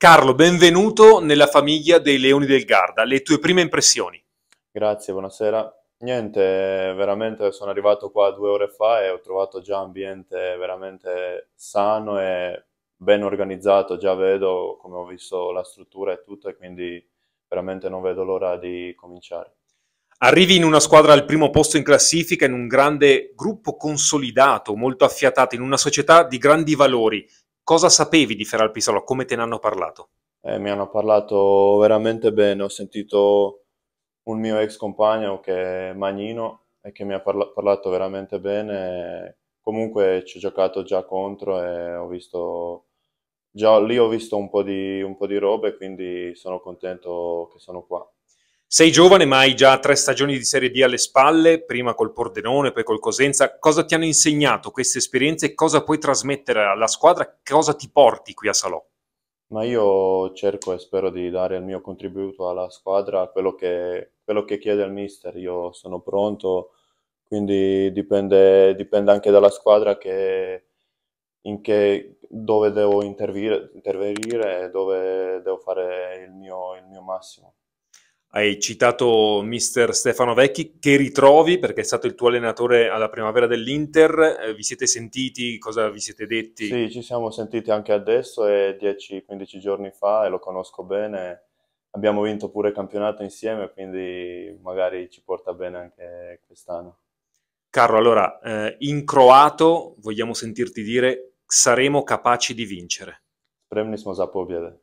Carlo, benvenuto nella famiglia dei Leoni del Garda. Le tue prime impressioni? Grazie, buonasera. Niente, veramente sono arrivato qua due ore fa e ho trovato già ambiente veramente sano e ben organizzato. Già vedo come ho visto la struttura e tutto e quindi veramente non vedo l'ora di cominciare. Arrivi in una squadra al primo posto in classifica, in un grande gruppo consolidato, molto affiatato, in una società di grandi valori. Cosa sapevi di Feral Pisolo? Come te ne hanno parlato? Eh, mi hanno parlato veramente bene. Ho sentito un mio ex compagno che è Magnino e che mi ha parla parlato veramente bene. Comunque ci ho giocato già contro e ho visto già lì ho visto un po' di, un po di robe, quindi sono contento che sono qua. Sei giovane ma hai già tre stagioni di Serie D alle spalle, prima col Pordenone, poi col Cosenza. Cosa ti hanno insegnato queste esperienze e cosa puoi trasmettere alla squadra? Cosa ti porti qui a Salò? Ma io cerco e spero di dare il mio contributo alla squadra, quello che, quello che chiede il mister. Io sono pronto, quindi dipende, dipende anche dalla squadra che, in che, dove devo intervenire e dove devo fare il mio, il mio massimo hai citato mister Stefano Vecchi, che ritrovi perché è stato il tuo allenatore alla primavera dell'Inter, eh, vi siete sentiti, cosa vi siete detti? Sì, ci siamo sentiti anche adesso è 10-15 giorni fa e lo conosco bene, abbiamo vinto pure il campionato insieme, quindi magari ci porta bene anche quest'anno. Carlo, allora, eh, in croato vogliamo sentirti dire saremo capaci di vincere. Spremni smo zapobiede.